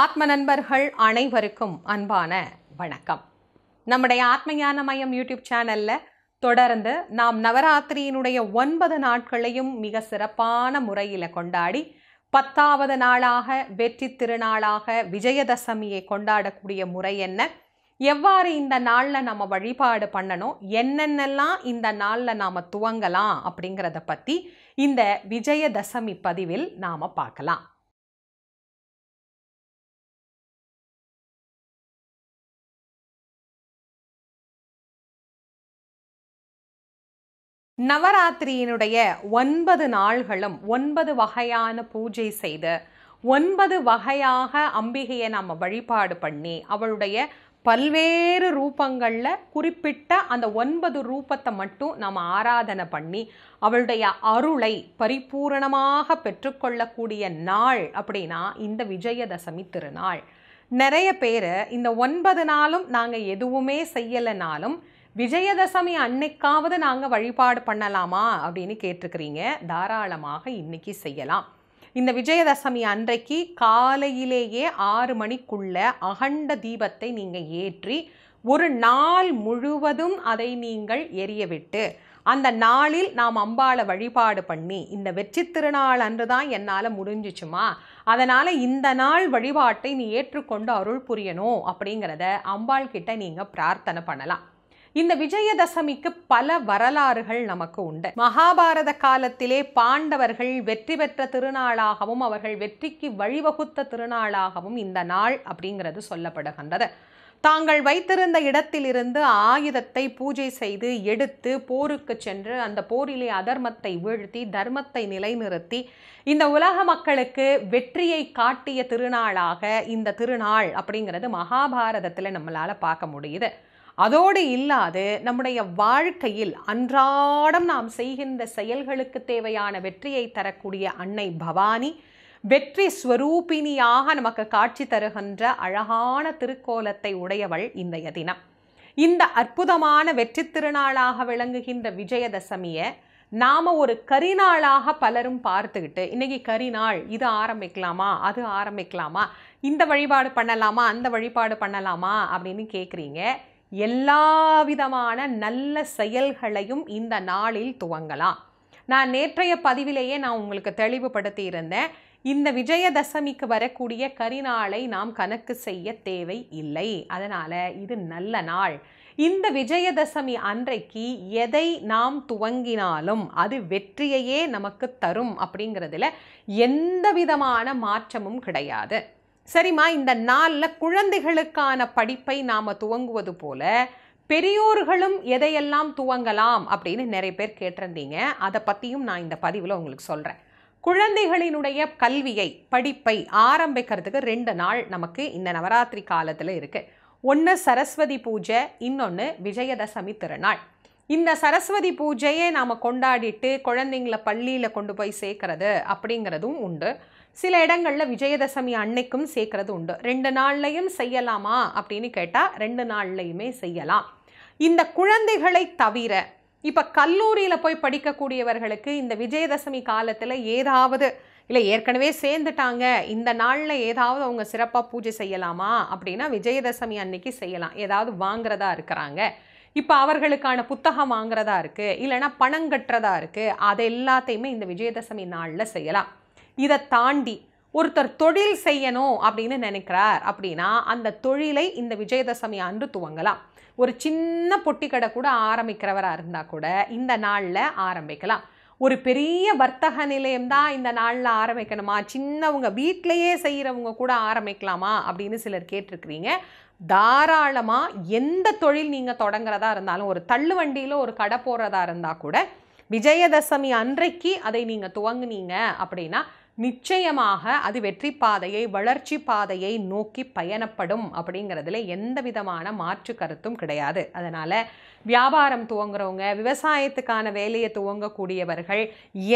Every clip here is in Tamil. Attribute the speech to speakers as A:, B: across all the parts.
A: ஆத்ம நண்பர்கள் அனைவருக்கும் அன்பான வணக்கம் நம்முடைய ஆத்மயான மயம் யூடியூப் சேனலில் தொடர்ந்து நாம் நவராத்திரியினுடைய ஒன்பது நாட்களையும் மிக சிறப்பான முறையில் கொண்டாடி பத்தாவது நாளாக வெற்றி திருநாளாக விஜயதசமியை கொண்டாடக்கூடிய முறை என்ன எவ்வாறு இந்த நாளில் நம்ம வழிபாடு பண்ணணும் என்னென்னலாம் இந்த நாளில் நாம் துவங்கலாம் அப்படிங்கிறத பற்றி இந்த விஜயதசமி பதிவில் நாம் பார்க்கலாம் நவராத்திரியினுடைய ஒன்பது நாள்களும் ஒன்பது வகையான பூஜை செய்து ஒன்பது வகையாக அம்பிகையை நாம் வழிபாடு பண்ணி அவளுடைய பல்வேறு ரூபங்களில் குறிப்பிட்ட அந்த ஒன்பது ரூபத்தை மட்டும் நாம் ஆராதனை பண்ணி அவளுடைய அருளை பரிபூரணமாக பெற்றுக்கொள்ளக்கூடிய நாள் அப்படின்னா இந்த விஜயதசமி திருநாள் நிறைய பேர் இந்த ஒன்பது நாளும் நாங்கள் எதுவுமே செய்யலைனாலும் விஜயதசமி அன்னைக்காவது நாங்கள் வழிபாடு பண்ணலாமா அப்படின்னு கேட்டிருக்கிறீங்க தாராளமாக இன்னைக்கு செய்யலாம் இந்த விஜயதசமி அன்றைக்கு காலையிலேயே ஆறு மணிக்குள்ள அகண்ட தீபத்தை நீங்கள் ஏற்றி ஒரு நாள் முழுவதும் அதை நீங்கள் எரியவிட்டு அந்த நாளில் நாம் அம்பாளை வழிபாடு பண்ணி இந்த வெற்றி திருநாள் அன்று தான் என்னால் முடிஞ்சிச்சுமா அதனால் இந்த நாள் வழிபாட்டை நீ ஏற்றுக்கொண்டு அருள் புரியணும் அப்படிங்கிறத அம்பாள் கிட்ட நீங்கள் பிரார்த்தனை பண்ணலாம் இந்த விஜயதசமிக்கு பல வரலாறுகள் நமக்கு உண்டு மகாபாரத காலத்திலே பாண்டவர்கள் வெற்றி பெற்ற திருநாளாகவும் அவர்கள் வெற்றிக்கு வழிவகுத்த திருநாளாகவும் இந்த நாள் அப்படிங்கிறது சொல்லப்படுகின்றது தாங்கள் வைத்திருந்த இடத்திலிருந்து ஆயுதத்தை பூஜை செய்து எடுத்து போருக்கு சென்று அந்த போரிலே அதர்மத்தை வீழ்த்தி தர்மத்தை நிலைநிறுத்தி இந்த உலக மக்களுக்கு வெற்றியை காட்டிய திருநாளாக இந்த திருநாள் அப்படிங்கிறது மகாபாரதத்தில் நம்மளால் பார்க்க முடியுது அதோடு இல்லாது நம்முடைய வாழ்க்கையில் அன்றாடம் நாம் செய்கின்ற செயல்களுக்கு தேவையான வெற்றியை தரக்கூடிய அன்னை பவானி வெற்றி ஸ்வரூபிணியாக நமக்கு காட்சி தருகின்ற அழகான திருக்கோலத்தை உடையவள் இன்றைய தினம் இந்த அற்புதமான வெற்றி திருநாளாக விளங்குகின்ற விஜயதசமியை நாம் ஒரு கரிநாளாக பலரும் பார்த்துக்கிட்டு இன்னைக்கு கரிநாள் இது ஆரம்பிக்கலாமா அது ஆரம்பிக்கலாமா இந்த வழிபாடு பண்ணலாமா அந்த வழிபாடு பண்ணலாமா அப்படின்னு கேட்குறீங்க எல்லாவிதமான நல்ல செயல்களையும் இந்த நாளில் துவங்கலாம் நான் நேற்றைய பதிவிலேயே நான் உங்களுக்கு தெளிவுபடுத்தி இருந்தேன் இந்த விஜயதசமிக்கு வரக்கூடிய கரிநாளை நாம் கணக்கு செய்ய தேவை இல்லை அதனால் இது நல்ல நாள் இந்த விஜயதசமி அன்றைக்கு எதை நாம் துவங்கினாலும் அது வெற்றியையே நமக்கு தரும் அப்படிங்கிறதுல எந்த விதமான மாற்றமும் கிடையாது சரிம்மா இந்த நாளில் குழந்தைகளுக்கான படிப்பை நாம் துவங்குவது போல பெரியோர்களும் எதையெல்லாம் துவங்கலாம் அப்படின்னு நிறைய பேர் கேட்டிருந்தீங்க அதை பற்றியும் நான் இந்த பதிவில் உங்களுக்கு சொல்கிறேன் குழந்தைகளினுடைய கல்வியை படிப்பை ஆரம்பிக்கிறதுக்கு ரெண்டு நாள் நமக்கு இந்த நவராத்திரி காலத்தில் இருக்குது ஒன்று சரஸ்வதி பூஜை இன்னொன்று விஜயதசமி திருநாள் இந்த சரஸ்வதி பூஜையை நாம் கொண்டாடிட்டு குழந்தைங்கள பள்ளியில் கொண்டு போய் சேர்க்கறது அப்படிங்கிறதும் உண்டு சில இடங்களில் விஜயதசமி அன்னைக்கும் சேர்க்கறது உண்டு ரெண்டு நாள்லையும் செய்யலாமா அப்படின்னு கேட்டால் ரெண்டு நாள்லையுமே செய்யலாம் இந்த குழந்தைகளை தவிர இப்போ கல்லூரியில் போய் படிக்கக்கூடியவர்களுக்கு இந்த விஜயதசமி காலத்தில் ஏதாவது இல்லை ஏற்கனவே சேர்ந்துட்டாங்க இந்த நாளில் ஏதாவது அவங்க சிறப்பாக பூஜை செய்யலாமா அப்படின்னா விஜயதசமி அன்னைக்கு செய்யலாம் ஏதாவது வாங்குறதா இருக்கிறாங்க இப்போ அவர்களுக்கான புத்தகம் வாங்குறதா இருக்குது இல்லைனா பணம் கட்டுறதா இருக்குது அது எல்லாத்தையுமே இந்த விஜயதசமி நாளில் செய்யலாம் இதை தாண்டி ஒருத்தர் தொழில் செய்யணும் அப்படின்னு நினைக்கிறார் அப்படின்னா அந்த தொழிலை இந்த விஜயதசமி அன்று துவங்கலாம் ஒரு சின்ன பொட்டி கடை கூட ஆரம்பிக்கிறவராக இருந்தால் கூட இந்த நாளில் ஆரம்பிக்கலாம் ஒரு பெரிய வர்த்தக நிலையம் தான் இந்த நாளில் ஆரம்பிக்கணுமா சின்னவங்க வீட்டிலையே செய்கிறவங்க கூட ஆரம்பிக்கலாமா அப்படின்னு சிலர் கேட்டிருக்கிறீங்க தாராளமாக எந்த தொழில் நீங்கள் தொடங்குறதா இருந்தாலும் ஒரு தள்ளு வண்டியில் ஒரு கடை போடுறதா இருந்தால் கூட விஜயதசமி அன்றைக்கு அதை நீங்கள் துவங்குனீங்க அப்படின்னா நிச்சயமாக அது வெற்றி பாதையை வளர்ச்சி பாதையை நோக்கி பயணப்படும் அப்படிங்கிறதுல எந்த விதமான மாற்று கருத்தும் கிடையாது அதனால் வியாபாரம் துவங்குறவங்க விவசாயத்துக்கான வேலையை துவங்கக்கூடியவர்கள்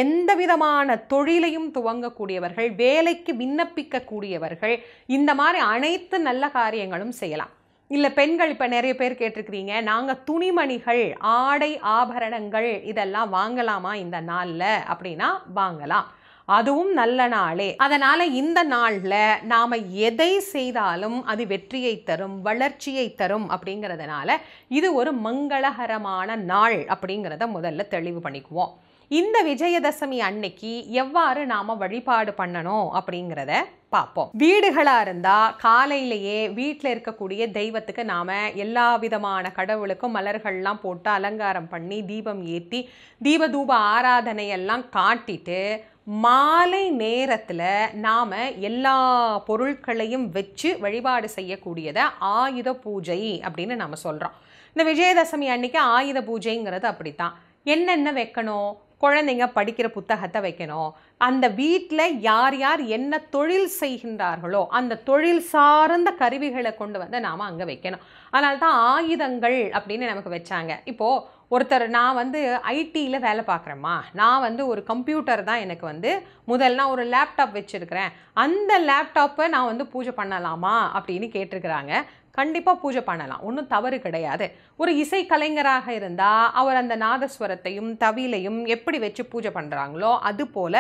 A: எந்த விதமான தொழிலையும் துவங்கக்கூடியவர்கள் வேலைக்கு விண்ணப்பிக்கக்கூடியவர்கள் இந்த மாதிரி அனைத்து நல்ல காரியங்களும் செய்யலாம் இல்லை பெண்கள் இப்போ நிறைய பேர் கேட்டிருக்கிறீங்க நாங்கள் துணிமணிகள் ஆடை ஆபரணங்கள் இதெல்லாம் வாங்கலாமா இந்த நாளில் அப்படின்னா வாங்கலாம் அதுவும் நல்ல நாளே அதனால் இந்த நாளில் நாம் எதை செய்தாலும் அது வெற்றியை தரும் வளர்ச்சியை தரும் அப்படிங்கிறதுனால இது ஒரு மங்களகரமான நாள் அப்படிங்கிறத முதல்ல தெளிவு பண்ணிக்குவோம் இந்த விஜயதசமி அன்னைக்கு எவ்வாறு நாம் வழிபாடு பண்ணணும் அப்படிங்கிறத பார்ப்போம் வீடுகளாக இருந்தால் காலையிலேயே வீட்டில் இருக்கக்கூடிய தெய்வத்துக்கு நாம் எல்லா விதமான கடவுளுக்கும் மலர்கள்லாம் போட்டு அலங்காரம் பண்ணி தீபம் ஏற்றி தீப தூப ஆராதனையெல்லாம் காட்டிட்டு மாலை நேரத்தில் நாம் எல்லா பொருட்களையும் வச்சு வழிபாடு செய்யக்கூடியதை ஆயுத பூஜை அப்படின்னு நாம் சொல்கிறோம் இந்த விஜயதசமி அன்னைக்கு ஆயுத பூஜைங்கிறது அப்படித்தான் என்னென்ன வைக்கணும் குழந்தைங்க படிக்கிற புத்தகத்தை வைக்கணும் அந்த வீட்டில் யார் யார் என்ன தொழில் செய்கின்றார்களோ அந்த தொழில் சார்ந்த கருவிகளை கொண்டு வந்து நாம் அங்கே வைக்கணும் அதனால தான் ஆயுதங்கள் அப்படின்னு நமக்கு வச்சாங்க இப்போது ஒருத்தர் நான் வந்து ஐடியில் வேலை பார்க்குறேம்மா நான் வந்து ஒரு கம்ப்யூட்டர் தான் எனக்கு வந்து முதல் நான் ஒரு லேப்டாப் வச்சுருக்கிறேன் அந்த லேப்டாப்பை நான் வந்து பூஜை பண்ணலாமா அப்படின்னு கேட்டிருக்கிறாங்க கண்டிப்பாக பூஜை பண்ணலாம் ஒன்றும் தவறு கிடையாது ஒரு இசை கலைஞராக இருந்தால் அவர் அந்த நாதஸ்வரத்தையும் தவிலையும் எப்படி வச்சு பூஜை பண்ணுறாங்களோ அதுபோல்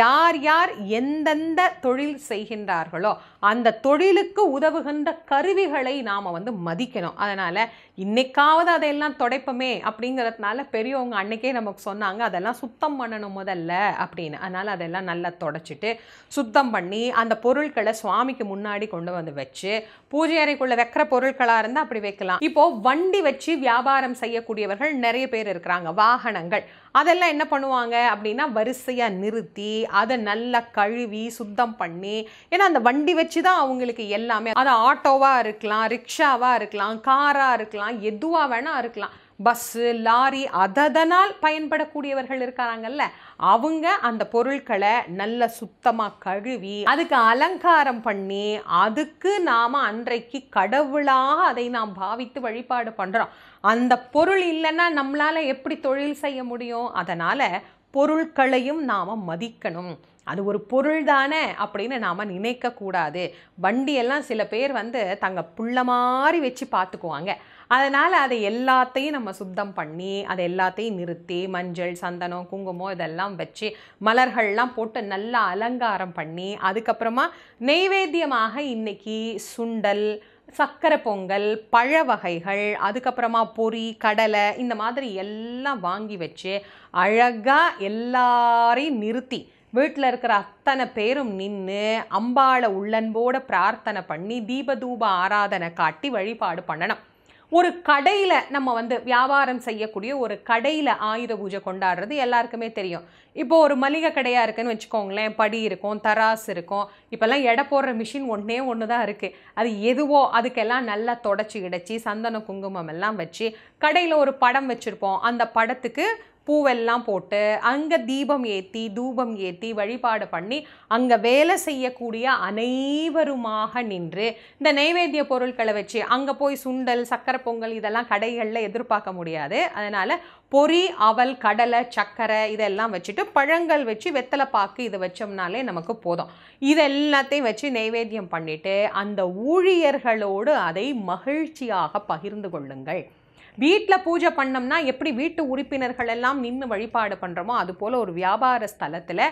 A: யார் யார் எந்தெந்த தொழில் செய்கின்றார்களோ அந்த தொழிலுக்கு உதவுகின்ற கருவிகளை நாம் வந்து மதிக்கணும் அதனால் இன்னைக்காவது அதையெல்லாம் தொடைப்போமே அப்படிங்கிறதுனால பெரியவங்க அன்னைக்கே நமக்கு சொன்னாங்க அதெல்லாம் சுத்தம் பண்ணணும் முதல்ல அப்படின்னு அதனால் அதெல்லாம் நல்லா தொடச்சிட்டு சுத்தம் பண்ணி அந்த பொருட்களை சுவாமிக்கு முன்னாடி கொண்டு வந்து வச்சு பூஜை அறைக்குள்ளே வைக்கிற பொருட்களாக இருந்தால் அப்படி வைக்கலாம் இப்போது வண்டி வச்சு வியாபாரம் செய்யக்கூடியவர்கள் நிறைய பேர் இருக்கிறாங்க வாகனங்கள் அதெல்லாம் என்ன பண்ணுவாங்க அப்படின்னா வரிசையாக நிறுத்தி அதை நல்லா கழுவி சுத்தம் பண்ணி ஏன்னா அந்த வண்டி வச்சு தான் அவங்களுக்கு எல்லாமே அது ஆட்டோவாக இருக்கலாம் ரிக்ஷாவாக இருக்கலாம் காராக இருக்கலாம் எதுவாக வேணால் இருக்கலாம் பஸ்ஸு லாரி அதனால் பயன்படக்கூடியவர்கள் இருக்கிறாங்கல்ல அவங்க அந்த பொருட்களை நல்ல சுத்தமாக கழுவி அதுக்கு அலங்காரம் பண்ணி அதுக்கு நாம் அன்றைக்கு கடவுளாக அதை நாம் பாவித்து வழிபாடு பண்ணுறோம் அந்த பொருள் இல்லைன்னா நம்மளால் எப்படி தொழில் செய்ய முடியும் அதனால் பொருட்களையும் நாம் மதிக்கணும் அது ஒரு பொருள் தானே அப்படின்னு நாம் நினைக்கக்கூடாது வண்டியெல்லாம் சில பேர் வந்து தங்கள் புள்ள மாதிரி வச்சு பார்த்துக்குவாங்க அதனால் அதை எல்லாத்தையும் நம்ம சுத்தம் பண்ணி அதை எல்லாத்தையும் நிறுத்தி மஞ்சள் சந்தனம் குங்குமம் இதெல்லாம் வச்சு மலர்கள்லாம் போட்டு நல்லா அலங்காரம் பண்ணி அதுக்கப்புறமா நெய்வேத்தியமாக இன்றைக்கி சுண்டல் சர்க்கரை பொங்கல் பழ வகைகள் அதுக்கப்புறமா பொறி கடலை இந்த மாதிரி எல்லாம் வாங்கி வச்சு அழகாக எல்லாரையும் நிறுத்தி வீட்டில் இருக்கிற அத்தனை பேரும் நின்று அம்பாளை உள்ளன்போடு பிரார்த்தனை பண்ணி தீபதூப ஆராதனை காட்டி வழிபாடு பண்ணணும் ஒரு கடையில் நம்ம வந்து வியாபாரம் செய்யக்கூடிய ஒரு கடையில் ஆயுத பூஜை கொண்டாடுறது எல்லாருக்குமே தெரியும் இப்போ ஒரு மளிகை கடையாக இருக்குதுன்னு வச்சுக்கோங்களேன் படி இருக்கும் தராஸ் இருக்கும் இப்போல்லாம் எடை போடுற மிஷின் ஒன்றே ஒன்று தான் இருக்குது அது எதுவோ அதுக்கெல்லாம் நல்லா தொடச்சி கிடச்சி சந்தன குங்குமம் எல்லாம் வச்சு கடையில் ஒரு படம் வச்சுருப்போம் அந்த படத்துக்கு பூவெல்லாம் போட்டு அங்கே தீபம் ஏற்றி தூபம் ஏற்றி வழிபாடு பண்ணி அங்கே வேலை செய்யக்கூடிய அனைவருமாக நின்று இந்த நைவேத்திய பொருட்களை வச்சு அங்கே போய் சுண்டல் சக்கரை பொங்கல் இதெல்லாம் கடைகளில் எதிர்பார்க்க முடியாது அதனால் பொறி அவல் கடலை சக்கரை இதெல்லாம் வச்சுட்டு பழங்கள் வச்சு வெத்தலை பாக்கு இதை வச்சோம்னாலே நமக்கு போதும் இதெல்லாத்தையும் வச்சு நைவேத்தியம் பண்ணிவிட்டு அந்த ஊழியர்களோடு அதை மகிழ்ச்சியாக பகிர்ந்து கொள்ளுங்கள் வீட்டில் பூஜை பண்ணோம்னா எப்படி வீட்டு உறுப்பினர்கள் எல்லாம் நின்று வழிபாடு பண்ணுறோமோ அது போல் ஒரு வியாபார ஸ்தலத்தில்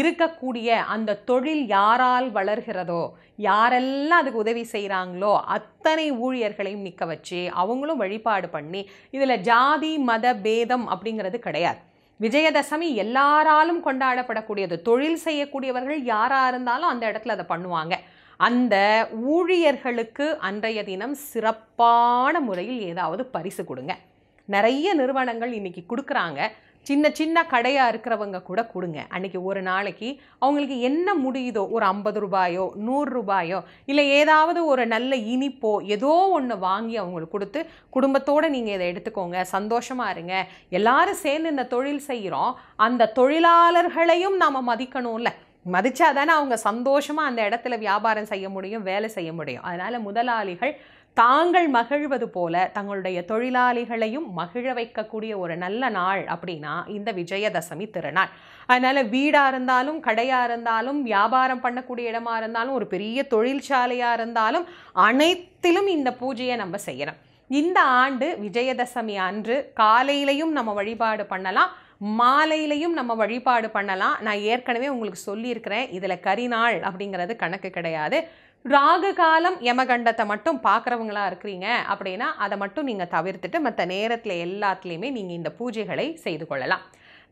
A: இருக்கக்கூடிய அந்த தொழில் யாரால் வளர்கிறதோ யாரெல்லாம் அதுக்கு உதவி செய்கிறாங்களோ அத்தனை ஊழியர்களையும் நிற்க வச்சு அவங்களும் வழிபாடு பண்ணி இதில் ஜாதி மத பேதம் அப்படிங்கிறது கிடையாது விஜயதசமி எல்லாராலும் கொண்டாடப்படக்கூடியது தொழில் செய்யக்கூடியவர்கள் யாராக இருந்தாலும் அந்த இடத்துல அதை பண்ணுவாங்க அந்த ஊழியர்களுக்கு அன்றைய தினம் சிறப்பான முறையில் ஏதாவது பரிசு கொடுங்க நிறைய நிறுவனங்கள் இன்றைக்கி கொடுக்குறாங்க சின்ன சின்ன கடையாக இருக்கிறவங்க கூட கொடுங்க அன்றைக்கி ஒரு நாளைக்கு அவங்களுக்கு என்ன முடியுதோ ஒரு ஐம்பது ரூபாயோ நூறுரூபாயோ இல்லை ஏதாவது ஒரு நல்ல இனிப்போ ஏதோ ஒன்று வாங்கி அவங்களுக்கு கொடுத்து குடும்பத்தோடு நீங்கள் இதை எடுத்துக்கோங்க சந்தோஷமாக இருங்க எல்லாரும் சேர்ந்து இந்த தொழில் செய்கிறோம் அந்த தொழிலாளர்களையும் நாம் மதிக்கணும்ல மதித்தா தானே அவங்க சந்தோஷமாக அந்த இடத்துல வியாபாரம் செய்ய முடியும் வேலை செய்ய முடியும் அதனால் முதலாளிகள் தாங்கள் மகிழ்வது போல தங்களுடைய தொழிலாளிகளையும் மகிழ வைக்கக்கூடிய ஒரு நல்ல நாள் அப்படின்னா இந்த விஜயதசமி திருநாள் அதனால் வீடாக இருந்தாலும் கடையாக இருந்தாலும் வியாபாரம் பண்ணக்கூடிய இடமா இருந்தாலும் ஒரு பெரிய தொழிற்சாலையாக இருந்தாலும் அனைத்திலும் இந்த பூஜையை நம்ம செய்யணும் இந்த ஆண்டு விஜயதசமி அன்று காலையிலையும் நம்ம வழிபாடு பண்ணலாம் மாலையிலையும் நம்ம வழிபாடு பண்ணலாம் நான் ஏற்கனவே உங்களுக்கு சொல்லியிருக்கிறேன் இதில் கரிநாள் அப்படிங்கிறது கணக்கு கிடையாது ராகு காலம் யமகண்டத்தை மட்டும் பார்க்குறவங்களா இருக்கிறீங்க அப்படின்னா அதை மட்டும் நீங்கள் தவிர்த்துட்டு மற்ற நேரத்தில் எல்லாத்துலேயுமே நீங்கள் இந்த பூஜைகளை செய்து கொள்ளலாம்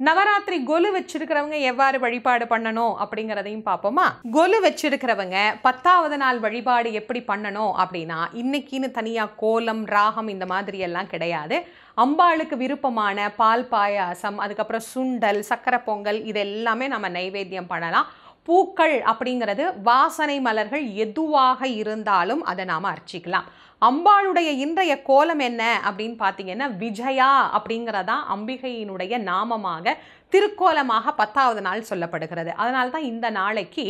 A: நவராத்திரி கொலு வச்சிருக்கிறவங்க எவ்வாறு வழிபாடு பண்ணணும் அப்படிங்கிறதையும் பார்ப்போமா கொலு வச்சிருக்கிறவங்க பத்தாவது நாள் வழிபாடு எப்படி பண்ணணும் அப்படின்னா இன்னைக்குன்னு தனியாக கோலம் ராகம் இந்த மாதிரி எல்லாம் கிடையாது அம்பாளுக்கு விருப்பமான பால் பாயாசம் அதுக்கப்புறம் சுண்டல் சக்கரை பொங்கல் இது எல்லாமே நம்ம நைவேத்தியம் பண்ணலாம் பூக்கள் அப்படிங்கிறது வாசனை மலர்கள் எதுவாக இருந்தாலும் அதை நாம் அர்ச்சிக்கலாம் அம்பாளுடைய இன்றைய கோலம் என்ன அப்படின்னு பார்த்தீங்கன்னா விஜயா அப்படிங்கிறதான் அம்பிகையினுடைய நாமமாக திருக்கோலமாக பத்தாவது நாள் சொல்லப்படுகிறது அதனால தான் இந்த நாளைக்கு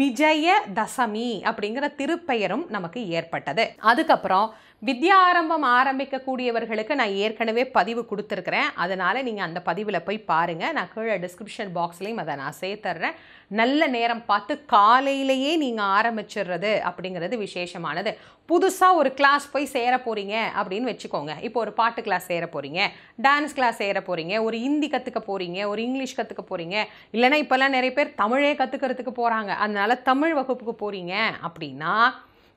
A: விஜய தசமி அப்படிங்கிற திருப்பெயரும் நமக்கு ஏற்பட்டது அதுக்கப்புறம் வித்யா ஆரம்பம் ஆரம்பிக்கக்கூடியவர்களுக்கு நான் ஏற்கனவே பதிவு கொடுத்துருக்குறேன் அதனால் நீங்கள் அந்த பதிவில் போய் பாருங்கள் நான் கீழே டிஸ்கிரிப்ஷன் பாக்ஸ்லேயும் அதை நான் சேர்த்துறேன் நல்ல நேரம் பார்த்து காலையிலேயே நீங்கள் ஆரம்பிச்சிடுறது அப்படிங்கிறது விசேஷமானது புதுசாக ஒரு கிளாஸ் போய் சேர போகிறீங்க அப்படின்னு வச்சுக்கோங்க இப்போ ஒரு பாட்டு கிளாஸ் சேர போகிறீங்க டான்ஸ் கிளாஸ் சேர போகிறீங்க ஒரு ஹிந்தி கற்றுக்க போகிறீங்க ஒரு இங்கிலீஷ் கற்றுக்க போகிறீங்க இல்லைனா இப்போல்லாம் நிறைய பேர் தமிழே கற்றுக்கிறதுக்கு போகிறாங்க அதனால் தமிழ் வகுப்புக்கு போகிறீங்க அப்படின்னா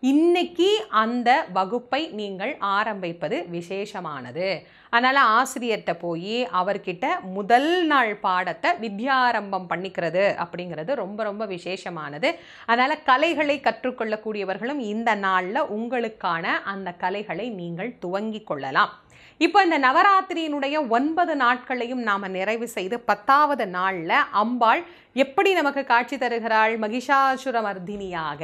A: இன்னைக்கு அந்த வகுப்பை நீங்கள் ஆரம்பிப்பது விசேஷமானது அதனால் ஆசிரியர்கிட்ட போய் அவர்கிட்ட முதல் நாள் பாடத்தை வித்யாரம்பம் பண்ணிக்கிறது அப்படிங்கிறது ரொம்ப ரொம்ப விசேஷமானது அதனால் கலைகளை கற்றுக்கொள்ளக்கூடியவர்களும் இந்த நாளில் உங்களுக்கான அந்த கலைகளை நீங்கள் துவங்கி கொள்ளலாம் இப்போ இந்த நவராத்திரியினுடைய ஒன்பது நாட்களையும் நாம் நிறைவு செய்து பத்தாவது நாளில் அம்பாள் எப்படி நமக்கு காட்சி தருகிறாள் மகிஷாசுரமர்தினியாக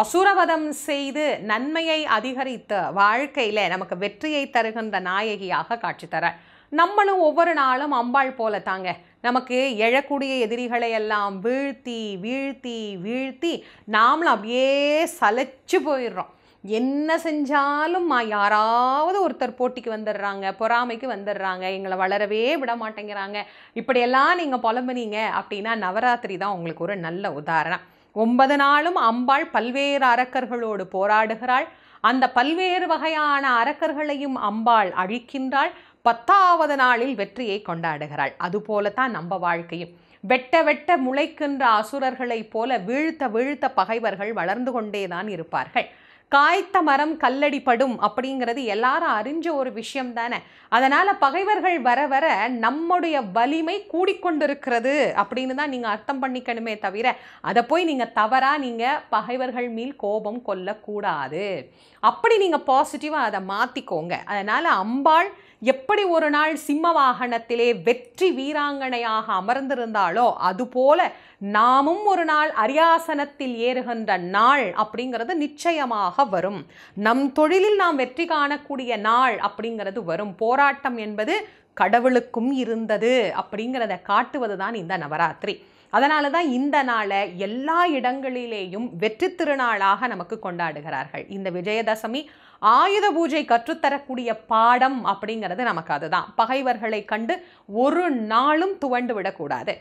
A: அசுரவதம் செய்து நன்மையை அதிகரித்த வாழ்க்கையில் நமக்கு வெற்றியை தருகின்ற நாயகியாக காட்சி தர நம்மளும் ஒவ்வொரு நாளும் அம்பாள் போல தாங்க நமக்கு எழக்கூடிய எதிரிகளை எல்லாம் வீழ்த்தி வீழ்த்தி வீழ்த்தி நாமளும் அப்படியே சலைச்சு போயிடுறோம் என்ன செஞ்சாலும் யாராவது ஒருத்தர் போட்டிக்கு வந்துடுறாங்க பொறாமைக்கு வந்துடுறாங்க எங்களை வளரவே விட மாட்டேங்கிறாங்க இப்படியெல்லாம் நீங்கள் புலம்புனீங்க அப்படின்னா நவராத்திரி தான் உங்களுக்கு ஒரு நல்ல உதாரணம் ஒன்பது நாளும் அம்பாள் பல்வேறு அரக்கர்களோடு போராடுகிறாள் அந்த பல்வேறு வகையான அரக்கர்களையும் அம்பாள் அழிக்கின்றாள் பத்தாவது நாளில் வெற்றியை கொண்டாடுகிறாள் அதுபோலத்தான் நம்ம வாழ்க்கையும் வெட்ட வெட்ட முளைக்கின்ற அசுரர்களைப் போல வீழ்த்த வீழ்த்த பகைவர்கள் வளர்ந்து கொண்டேதான் இருப்பார்கள் காய்த்த மரம் கல்லடிப்படும் அப்படிங்கிறது எல்லாரும் அறிஞ்ச ஒரு விஷயம் தானே அதனால் பகைவர்கள் வர வர நம்முடைய வலிமை கூடிக்கொண்டிருக்கிறது அப்படின்னு தான் நீங்கள் அர்த்தம் பண்ணிக்கணுமே தவிர அதை போய் நீங்கள் தவறாக நீங்கள் பகைவர்கள் மீல் கோபம் கொள்ளக்கூடாது அப்படி நீங்கள் பாசிட்டிவாக அதை மாற்றிக்கோங்க அதனால் அம்பாள் எப்படி ஒரு நாள் சிம்ம வாகனத்திலே வெற்றி வீராங்கனையாக அமர்ந்திருந்தாலோ அதுபோல நாமும் ஒரு நாள் அரியாசனத்தில் ஏறுகின்ற நாள் அப்படிங்கிறது நிச்சயமாக வரும் நம் தொழிலில் நாம் வெற்றி காணக்கூடிய நாள் அப்படிங்கிறது வரும் போராட்டம் என்பது கடவுளுக்கும் இருந்தது அப்படிங்கிறத காட்டுவது தான் இந்த நவராத்திரி அதனால தான் இந்த நாளை எல்லா இடங்களிலேயும் வெற்றி திருநாளாக நமக்கு கொண்டாடுகிறார்கள் இந்த விஜயதசமி ஆயுத பூஜை கற்றுத்தரக்கூடிய பாடம் அப்படிங்கிறது நமக்கு அதுதான் பகைவர்களை கண்டு ஒரு நாளும் துவண்டு விடக்கூடாது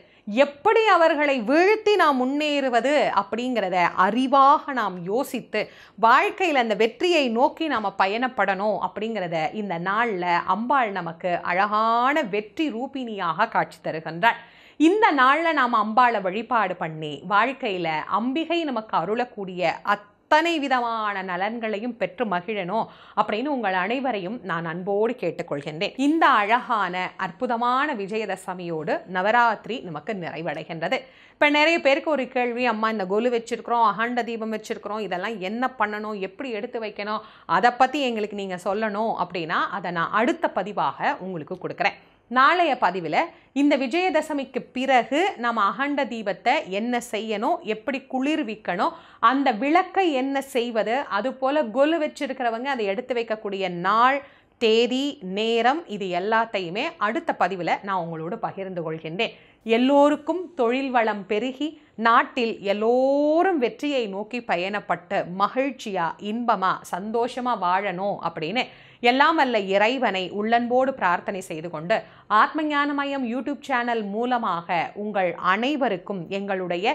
A: எப்படி அவர்களை வீழ்த்தி நாம் முன்னேறுவது அப்படிங்கிறத அறிவாக நாம் யோசித்து வாழ்க்கையில் அந்த வெற்றியை நோக்கி நாம் பயணப்படணும் அப்படிங்கிறத இந்த நாளில் அம்பாள் நமக்கு அழகான வெற்றி ரூபினியாக காட்சி தருகின்றாள் இந்த நாளில் நாம் அம்பாளை வழிபாடு பண்ணி வாழ்க்கையில் அம்பிகை நமக்கு அருளக்கூடிய அத் அத்தனை விதமான நலன்களையும் பெற்று மகிழனோ அப்படின்னு உங்கள் அனைவரையும் நான் அன்போடு கேட்டுக்கொள்கின்றேன் இந்த அழகான அற்புதமான விஜயதசமியோடு நவராத்திரி நமக்கு நிறைவடைகின்றது இப்போ நிறைய பேருக்கு ஒரு கேள்வி அம்மா இந்த கொலு வச்சிருக்கிறோம் அகண்ட தீபம் வச்சிருக்கிறோம் இதெல்லாம் என்ன பண்ணணும் எப்படி எடுத்து வைக்கணும் அதை பற்றி எங்களுக்கு நீங்கள் சொல்லணும் அப்படின்னா அதை நான் அடுத்த பதிவாக உங்களுக்கு கொடுக்குறேன் நாளைய பதிவில் இந்த விஜயதசமிக்கு பிறகு நம்ம அகண்ட தீபத்தை என்ன செய்யணும் எப்படி குளிர்விக்கணும் அந்த விளக்கை என்ன செய்வது அதுபோல் கொலு வச்சிருக்கிறவங்க அதை எடுத்து வைக்கக்கூடிய நாள் தேதி நேரம் இது எல்லாத்தையுமே அடுத்த பதிவில் நான் உங்களோடு பகிர்ந்து கொள்கின்றேன் எல்லோருக்கும் தொழில் வளம் பெருகி நாட்டில் எல்லோரும் வெற்றியை நோக்கி பயணப்பட்டு மகிழ்ச்சியாக இன்பமாக சந்தோஷமாக வாழணும் அப்படின்னு எல்லாம் அல்ல இறைவனை உள்ளன்போடு பிரார்த்தனை செய்து கொண்டு ஆத்ம ஞானமயம் யூடியூப் சேனல் மூலமாக உங்கள் அனைவருக்கும் எங்களுடைய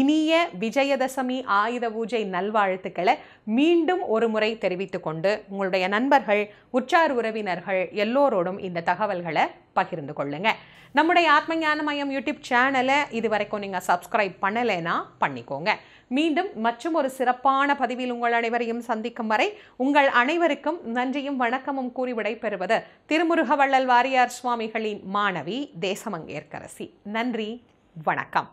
A: இனிய விஜயதசமி ஆயுத பூஜை நல்வாழ்த்துக்களை மீண்டும் ஒரு முறை தெரிவித்துக் கொண்டு உங்களுடைய நண்பர்கள் உற்சார் உறவினர்கள் எல்லோரோடும் இந்த தகவல்களை பகிர்ந்து கொள்ளுங்க நம்முடைய ஆத்ம ஞானமயம் யூடியூப் சேனலை இது வரைக்கும் நீங்கள் சப்ஸ்கிரைப் பண்ணலைன்னா பண்ணிக்கோங்க மீண்டும் மற்றும் ஒரு சிறப்பான பதிவில் உங்கள் அனைவரையும் சந்திக்கும் வரை உங்கள் அனைவருக்கும் நன்றியும் வணக்கமும் கூறி விடைபெறுவது திருமுருகவள்ளல் வாரியார் சுவாமிகளின் மாணவி தேசமங்கேற்கரசி நன்றி வணக்கம்